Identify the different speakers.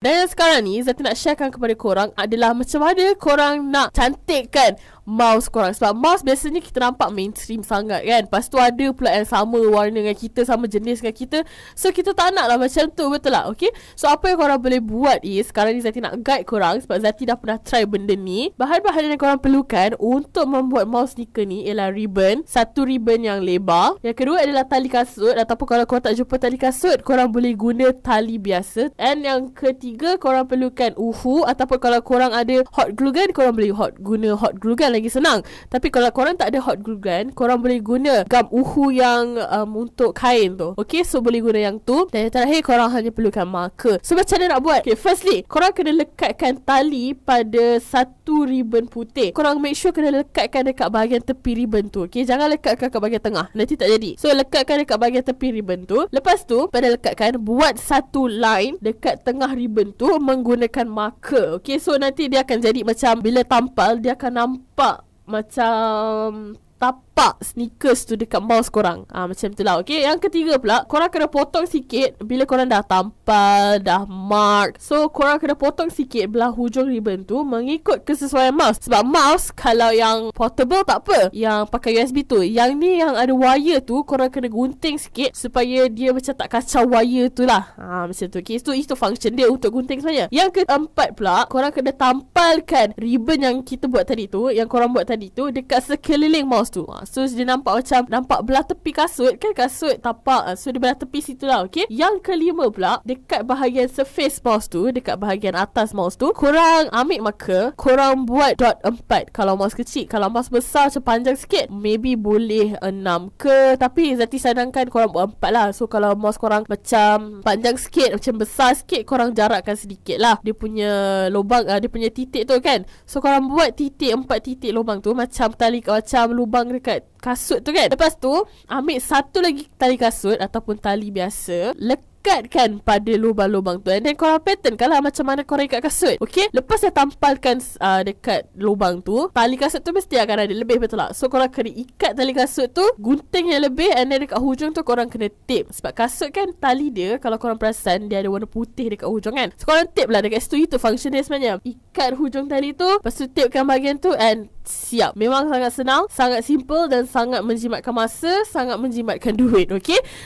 Speaker 1: Dan sekarang ni Zati nak sharekan kepada korang adalah macam mana korang nak cantikkan mouse korang Sebab mouse biasanya kita nampak mainstream sangat kan Lepas tu ada pula yang sama warna dengan kita Sama jenis dengan kita So kita tak nak lah macam tu betul lah okay? So apa yang korang boleh buat is Sekarang ni Zati nak guide korang Sebab Zati dah pernah try benda ni Bahan-bahan yang korang perlukan Untuk membuat mouse sneaker ni Ialah ribbon Satu ribbon yang lebar Yang kedua adalah tali kasut Ataupun kalau korang tak jumpa tali kasut Korang boleh guna tali biasa And yang ketiga korang perlukan uhu Ataupun kalau korang ada hot glue gun kan, Korang boleh hot guna hot glue gun kan, lagi senang. Tapi kalau korang tak ada hot glue gun, korang boleh guna gam uhu yang um, untuk kain tu. Okay, so boleh guna yang tu. Dan yang terakhir, korang hanya perlukan marker. So macam mana nak buat? Okay, firstly, korang kena lekatkan tali pada satu ribbon putih. Korang make sure kena lekatkan dekat bahagian tepi ribbon tu. Okay, jangan lekatkan dekat bahagian tengah. Nanti tak jadi. So lekatkan dekat bahagian tepi ribbon tu. Lepas tu, pada lekatkan, buat satu line dekat tengah ribbon tu menggunakan marker. Okay, so nanti dia akan jadi macam bila tampal, dia akan nampak nampak macam tapak sneakers tu dekat mouse korang. Ah ha, macam tu lah. Okay, yang ketiga pula, korang kena potong sikit bila korang dah tampal, dah mark. So, korang kena potong sikit belah hujung ribbon tu mengikut kesesuaian mouse. Sebab mouse, kalau yang portable tak apa. Yang pakai USB tu. Yang ni yang ada wire tu, korang kena gunting sikit supaya dia macam tak kacau wire tu lah. Ha, macam tu. Okay, so, itu function dia untuk gunting sebenarnya. Yang keempat pula, korang kena tampalkan ribbon yang kita buat tadi tu, yang korang buat tadi tu, dekat sekeliling mouse lepas tu. Uh, so dia nampak macam nampak belah tepi kasut kan kasut tapak. Uh, so dia belah tepi situ lah. Okay. Yang kelima pula dekat bahagian surface mouse tu dekat bahagian atas mouse tu korang ambil maka korang buat dot empat kalau mouse kecil. Kalau mouse besar macam panjang sikit maybe boleh enam ke tapi Zati sarankan korang buat empat lah. So kalau mouse korang macam panjang sikit macam besar sikit korang jarakkan sedikit lah. Dia punya lubang uh, dia punya titik tu kan. So korang buat titik empat titik lubang tu macam tali macam lubang lubang dekat kasut tu kan. Lepas tu, ambil satu lagi tali kasut ataupun tali biasa, lek ikatkan pada lubang-lubang tu and then korang pattern kan lah macam mana korang ikat kasut okay lepas dah tampalkan uh, dekat lubang tu tali kasut tu mesti akan ada lebih betul lah. so korang kena ikat tali kasut tu gunting yang lebih and then dekat hujung tu korang kena tip sebab kasut kan tali dia kalau korang perasan dia ada warna putih dekat hujung kan so korang tip lah dekat situ itu function dia sebenarnya ikat hujung tali tu lepas tu tipkan bahagian tu and siap memang sangat senang sangat simple dan sangat menjimatkan masa sangat menjimatkan duit okay